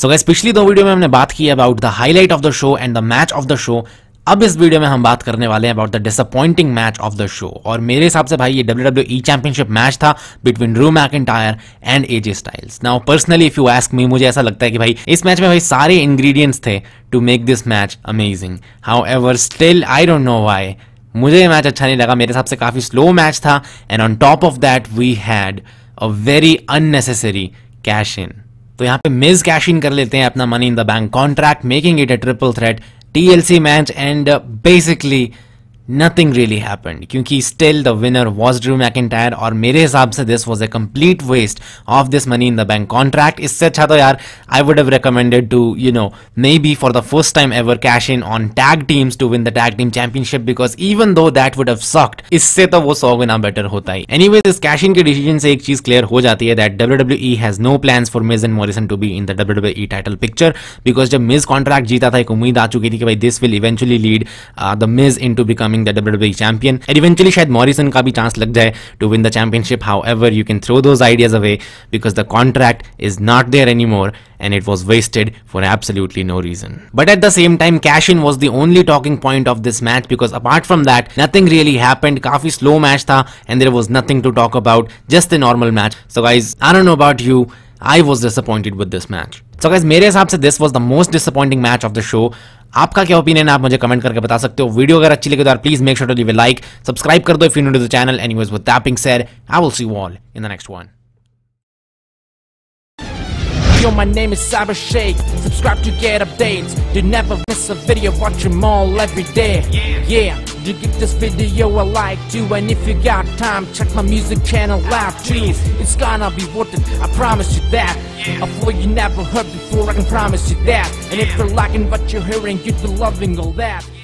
सो gas पिछली दो video में हमने बात की about the highlight of the show and the match of the show अब इस वीडियो में हम बात करने वाले हैं about the disappointing match of the show और मेरे हिसाब से भाई ये W W E championship match था between Drew McIntyre and AJ Styles now personally if you ask me मुझे ऐसा लगता है कि भाई इस मैच में भाई सारे इंग्रेडिएंट्स थे to make this match amazing however still I don't know why मुझे ये मैच अच्छा नहीं लगा मेरे हिसाब से काफ़ी स्लो मैच था and on top of that we had a very unnecessary cash in तो यहाँ पे मिस कैश इन कर लेते हैं अपना money in the bank contract making it a triple threat TLC match and basically nothing really happened क्योंकि still the winner was Drew टायर और मेरे हिसाब से this was a complete waste of this money in the bank contract इससे अच्छा तो यार I would have recommended to you know maybe for the first time ever cash in on tag teams to win the tag team championship because even though that would have sucked इससे तो वो सौ गुना better होता ही anyways इस cash in के decision से एक चीज क्लियर हो जाती है that W W E has no plan for Miz and Morrison to be in the W W E title picture because जब मिज कॉन्ट्रैक्ट जीता था एक उम्मीद आ चुकी थी कि भाई this will eventually lead the Miz into become becoming the WWE champion. And eventually, shayad Morrison ka bhi chance lag jaye to win the championship. However, you can throw those ideas away because the contract is not there anymore and it was wasted for absolutely no reason. But at the same time, cash-in was the only talking point of this match because apart from that, nothing really happened. Kafi slow match tha and there was nothing to talk about. Just a normal match. So guys, I don't know about you, I was disappointed with this match. So guys मेरे हिसाब से this was the most disappointing match of the show आपका क्या opinion है आप मुझे comment करके बता सकते हो वीडियो अगर अच्छी लगे तो please make sure to leave a like subscribe कर दो if you new the channel anyways with tapping sir I will see you all in the next one Yo, my name is Cyber Shake. Subscribe to get updates. You never miss a video. Watch them all every day. Yeah. yeah. to give this video a like too And if you got time, check my music channel out too It's gonna be worth it, I promise you that A flow you never heard before, I can promise you that And if you're liking what you're hearing, you would be loving all that